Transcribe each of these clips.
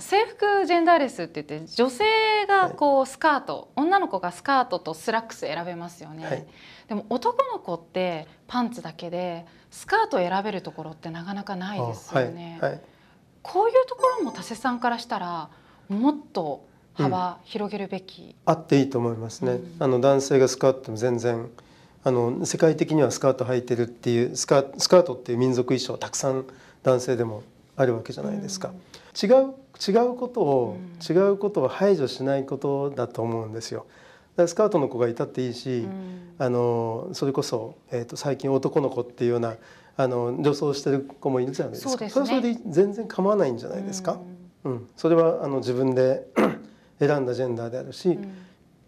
制服ジェンダーレスって言って女性がこうスカート、はい、女の子がスカートとスラックス選べますよね、はい、でも男の子ってパンツだけでスカートを選べるところってなかなかないですよね、はい、こういうところも田瀬さんからしたらもっと幅広げるべき、うん、あっていいと思いますね、うん、あの男性がスカートも全然あの世界的にはスカート履いてるっていうスカスカートっていう民族衣装たくさん男性でもあるわけじゃないですか。違う違うことを、違うことを排除しないことだと思うんですよ。スカートの子がいたっていいし、あのそれこそ、えーと、最近男の子っていうようなあの女装してる子もいるじゃないですかそね、それはそれで全然構わないんじゃないですか。うん、それはあの自分で 選んだジェンダーであるし、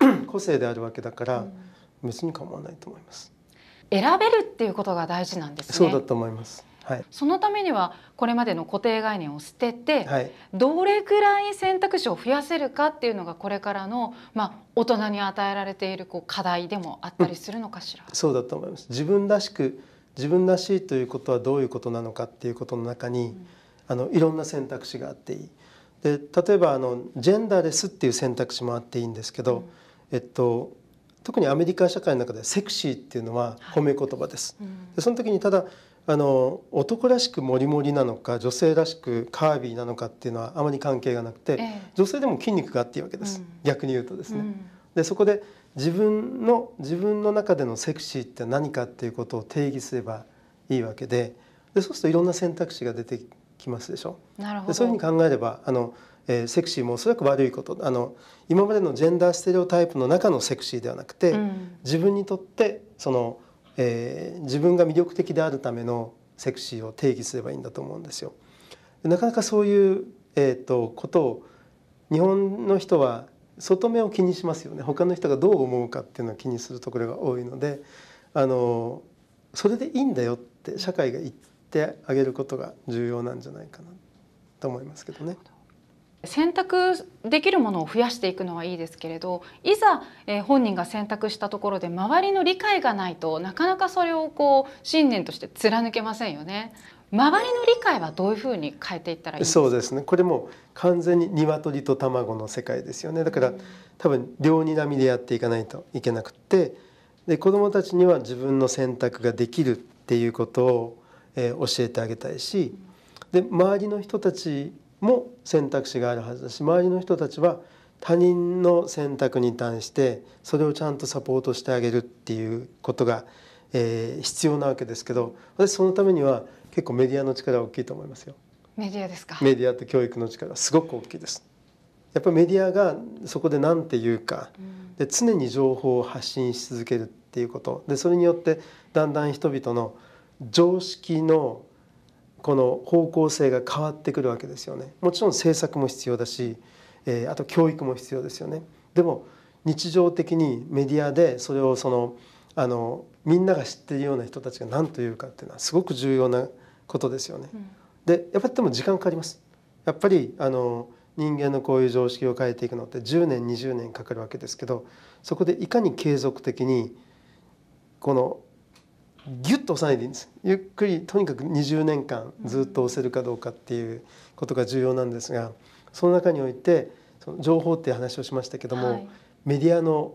うん、個性であるわけだから、うん、別に構わないと思います。選べるっていうことが大事なんです、ね、そうだと思います。はい、そのためにはこれまでの固定概念を捨てて、はい、どれくらい選択肢を増やせるかっていうのがこれからの、まあ、大人に与えられているこう課題でもあったりするのかしら、うん、そうだと思います自分らしく自分らしいということはどういうことなのかっていうことの中に、うん、あのいろんな選択肢があっていい。で例えばあのジェンダーレスっていう選択肢もあっていいんですけど、うん、えっと、特にアメリカ社会の中でセクシーっていうのは褒め言葉です。はい、でその時にただあの男らしくモリモリなのか女性らしくカービィなのかっていうのはあまり関係がなくて、ええ、女性でも筋肉があっていいわけです、うん、逆に言うとですね。うん、でそこで自分の自分の中でのセクシーって何かっていうことを定義すればいいわけででそうするといろんな選択肢が出てきますでしょ。なるほどそういうふうに考えればあのえー、セクシーもおそらく悪いことあの今までのジェンダーステレオタイプの中のセクシーではなくて、うん、自分にとってそのえー、自分が魅力的であるためのセクシーを定義すればいいんだと思うんですよ。なかなかそういう、えーと、ことを日本の人は外目を気にしますよね他の人がどう思うかっていうのを気にするところが多いのであのそれでいいんだよって社会が言ってあげることが重要なんじゃないかなと思いますけどね。選択できるものを増やしていくのはいいですけれどいざ、えー、本人が選択したところで周りの理解がないとなかなかそれをこう信念として貫けませんよね。周りの理解はどういうふうに変えていったらいいそうですねこれも完全に鶏と卵の世界ですよねだから、うん、多分両に並みでやっていかないといけなくてで子どもたちには自分の選択ができるっていうことを、えー、教えてあげたいしで周りの人たちも選択肢があるはずだし周りの人たちは他人の選択に対してそれをちゃんとサポートしてあげるっていうことが、えー、必要なわけですけど私そのためには結構メディアの力大きいと思いますよ。メディアですかメディアと教育の力すごく大きいです。やっぱりメディアがそこで何て言うか、で常に情報を発信し続けるっていうことでそれによってだんだん人々の常識のこの方向性が変わってくるわけですよねもちろん政策も必要だし、えー、あと教育も必要ですよねでも日常的にメディアでそれをそのあのみんなが知っているような人たちが何というかっていうのはすごく重要なことですよね。うん、でやっぱりでも時間かかります。やっぱりあの人間のこういう常識を変えていくのって10年20年かかるわけですけどそこでいかに継続的にこのギュッと押さないでいいんですゆっくりとにかく20年間ずっと押せるかどうかっていうことが重要なんですがその中においてその情報っていう話をしましたけども、はい、メディアの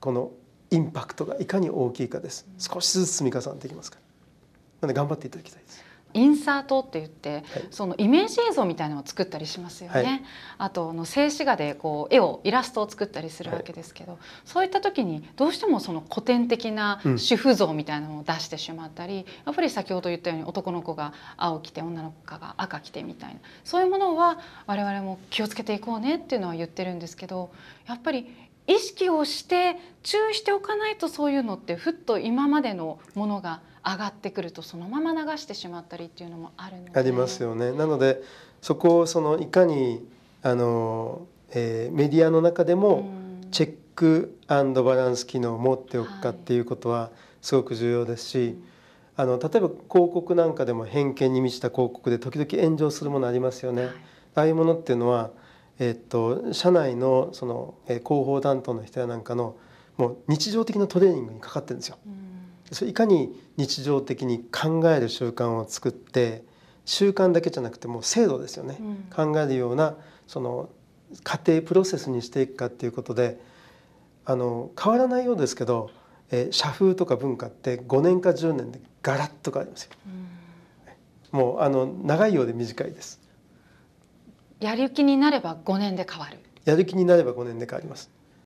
このインパクトがいかに大きいかです少しずつ積み重なっていきますからなので頑張っていただきたいです。インサートって言って、はい、そのイメージ映像みたいのを作ったりしますよね。はい、あとの静止画でこう絵をイラストを作ったりするわけですけど、はい、そういった時にどうしてもその古典的な主婦像みたいなのを出してしまったり、うん、やっぱり先ほど言ったように男の子が青着て女の子が赤着てみたいなそういうものは我々も気をつけていこうねっていうのは言ってるんですけどやっぱり意識をして注意しておかないとそういうのってふっと今までのものが上がってくるとそのまま流してしまったりっていうのもあるのでありますよね。なのでそこをそのいかにあの、えー、メディアの中でもチェックバランス機能を持っておくかっていうことはすごく重要ですし、はい、あの例えば広告なんかでも偏見に満ちた広告で時々炎上するものありますよね。はい、ああいうものっていうのはえっと、社内のその、えー、広報担当の人やなんかのもう日常的なトレーニングにかかってるんですよ。うんそれいかに日常的に考える習慣を作って習慣だけじゃなくてもう制度ですよね、うん、考えるようなその家庭プロセスにしていくかっていうことであの変わらないようですけど、えー、社風とか文化って5年か10年でガラッと変わりますよ。うん、もうあの長いようで短いです。やる気になれば5年で変わる。やる気になれば5年で変わります。